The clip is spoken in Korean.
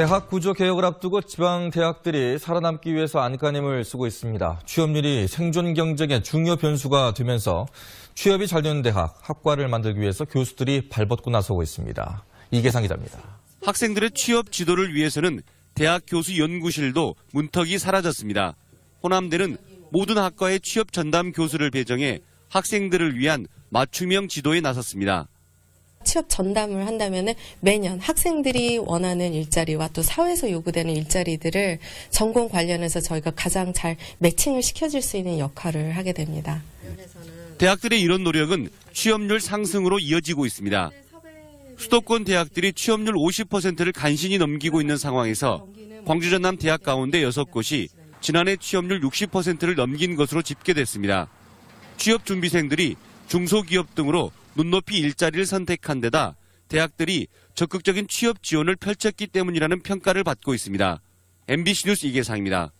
대학 구조 개혁을 앞두고 지방 대학들이 살아남기 위해서 안간힘을 쓰고 있습니다. 취업률이 생존 경쟁의 중요 변수가 되면서 취업이 잘 되는 대학, 학과를 만들기 위해서 교수들이 발벗고 나서고 있습니다. 이계상 기자입니다. 학생들의 취업 지도를 위해서는 대학 교수 연구실도 문턱이 사라졌습니다. 호남대는 모든 학과의 취업 전담 교수를 배정해 학생들을 위한 맞춤형 지도에 나섰습니다. 취업 전담을 한다면은 매년 학생들이 원하는 일자리와 또 사회에서 요구되는 일자리들을 전공 관련해서 저희가 가장 잘 매칭을 시켜줄 수 있는 역할을 하게 됩니다. 대학들의 이런 노력은 취업률 상승으로 이어지고 있습니다. 수도권 대학들이 취업률 50%를 간신히 넘기고 있는 상황에서 광주 전남 대학 가운데 6곳이 지난해 취업률 60%를 넘긴 것으로 집계됐습니다. 취업 준비생들이 중소기업 등으로 눈높이 일자리를 선택한 데다 대학들이 적극적인 취업 지원을 펼쳤기 때문이라는 평가를 받고 있습니다. MBC 뉴스 이계상입니다.